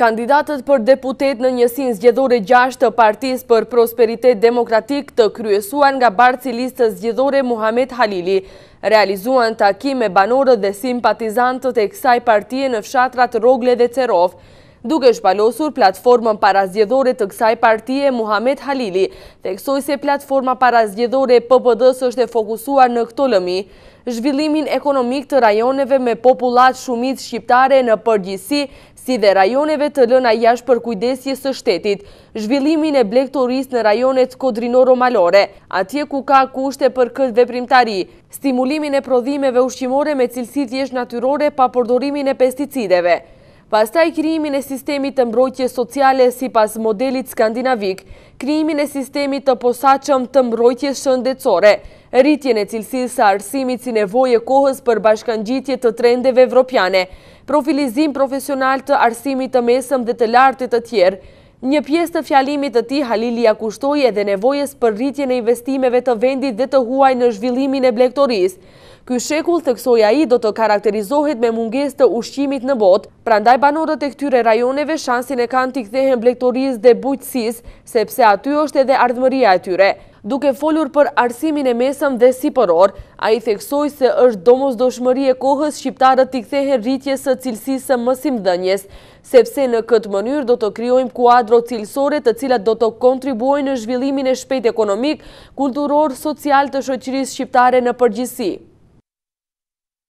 Kandidatët për deputet në njësin zgjedhore 6 të partis për prosperitet demokratik të kryesuan nga barci listës zgjedhore Muhammed Halili, realizuan takime banorët dhe simpatizantët e kësaj partije në fshatrat Rogle dhe Cerovë, duke shpalosur platformën parazgjedhore të kësaj partije Muhammed Halili, teksoj se platforma parazgjedhore PPD-s është e fokusuar në këto lëmi, zhvillimin ekonomik të rajoneve me populat shumit shqiptare në përgjisi, si dhe rajoneve të lëna jash për kujdesje së shtetit, zhvillimin e blek turist në rajonet kodrinoro-malore, atje ku ka kushte për këtë veprimtari, stimulimin e prodhimeve ushqimore me cilësit jesh natyrore pa përdorimin e pesticideve, pasta i krimin e sistemit të mbrojtje sociale si pas modelit skandinavik, krijimin e sistemit të posaqëm të mbrojtje shëndecore, rritjen e cilsis sa arsimit si nevoje kohës për bashkangjitje të trendeve evropiane, profilizim profesional të arsimit të mesëm dhe të lartë të tjerë, Një pjesë të fjalimit të ti Halilia kushtoj edhe nevojës për rritjen e investimeve të vendit dhe të huaj në zhvillimin e blektorisë, Ky shekull të kësoj i do të karakterizohet me munges të ushqimit në bot, prandaj banorët e këtyre rajoneve shansin e kanë t'i kthehen blektoris dhe buqësis, sepse aty është edhe ardhëmëria e tyre. Duke folur për arsimin e mesëm dhe si përor, a i theksoj se është domos doshmëri e kohës shqiptarët t'i kthehen rritjes së cilsisë mësim dënjes, sepse në këtë mënyrë do të kryojmë kuadro cilësore të cilat do të kontribuojnë në zhvillimin e shpejt ekonomik, kulturor, social të shoqiris shqiptare në përgjisi.